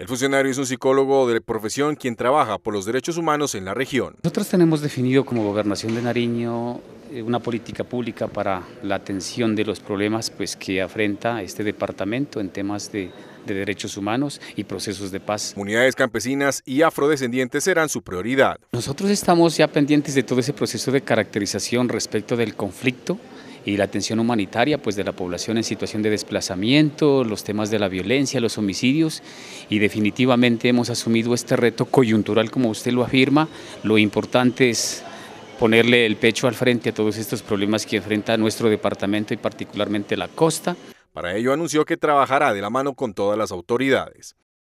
El funcionario es un psicólogo de profesión quien trabaja por los derechos humanos en la región. Nosotros tenemos definido como Gobernación de Nariño eh, una política pública para la atención de los problemas pues, que afrenta este departamento en temas de, derechos humanos y procesos de paz. Comunidades campesinas y afrodescendientes serán su prioridad. Nosotros estamos ya pendientes de todo ese proceso de caracterización respecto del conflicto y la atención humanitaria pues, de la población en situación de desplazamiento, los temas de la violencia, los homicidios y definitivamente hemos asumido este reto coyuntural como usted lo afirma. Lo importante es ponerle el pecho al frente a todos estos problemas que enfrenta nuestro departamento y particularmente la costa. Para ello anunció que trabajará de la mano con todas las autoridades.